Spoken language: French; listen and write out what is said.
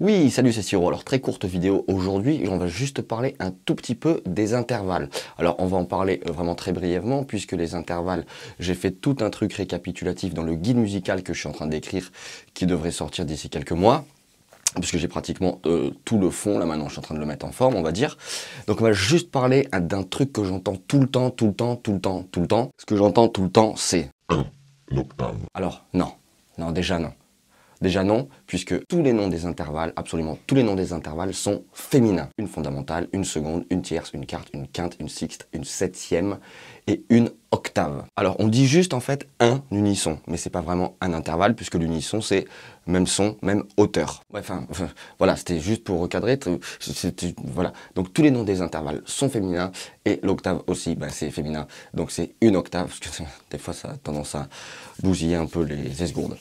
Oui, salut, c'est Siro. Alors, très courte vidéo aujourd'hui, on va juste parler un tout petit peu des intervalles. Alors, on va en parler euh, vraiment très brièvement, puisque les intervalles, j'ai fait tout un truc récapitulatif dans le guide musical que je suis en train d'écrire, qui devrait sortir d'ici quelques mois puisque j'ai pratiquement euh, tout le fond, là maintenant je suis en train de le mettre en forme, on va dire. Donc on va juste parler hein, d'un truc que j'entends tout le temps, tout le temps, tout le temps, tout le temps. Ce que j'entends tout le temps, c'est... Un Alors, non. Non, déjà non. Déjà non, puisque tous les noms des intervalles, absolument tous les noms des intervalles sont féminins. Une fondamentale, une seconde, une tierce, une quarte, une quinte, une sixte, une septième et une octave. Alors on dit juste en fait un unisson, mais c'est pas vraiment un intervalle puisque l'unisson c'est même son, même hauteur. enfin voilà, c'était juste pour recadrer. Voilà. Donc tous les noms des intervalles sont féminins et l'octave aussi, ben c'est féminin. Donc c'est une octave parce que des fois ça a tendance à bousiller un peu les esgourdes.